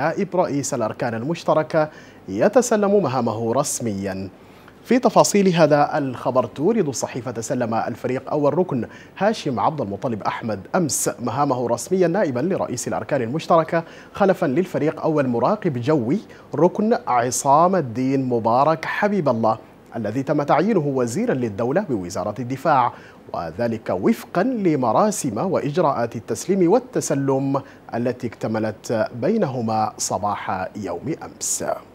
نائب رئيس الأركان المشتركة يتسلم مهامه رسميا في تفاصيل هذا الخبر تورد صحيفة تسلم الفريق أول ركن هاشم عبد المطلب أحمد أمس مهامه رسميا نائبا لرئيس الأركان المشتركة خلفا للفريق أول مراقب جوي ركن عصام الدين مبارك حبيب الله الذي تم تعيينه وزيرا للدولة بوزارة الدفاع وذلك وفقا لمراسم وإجراءات التسليم والتسلم التي اكتملت بينهما صباح يوم أمس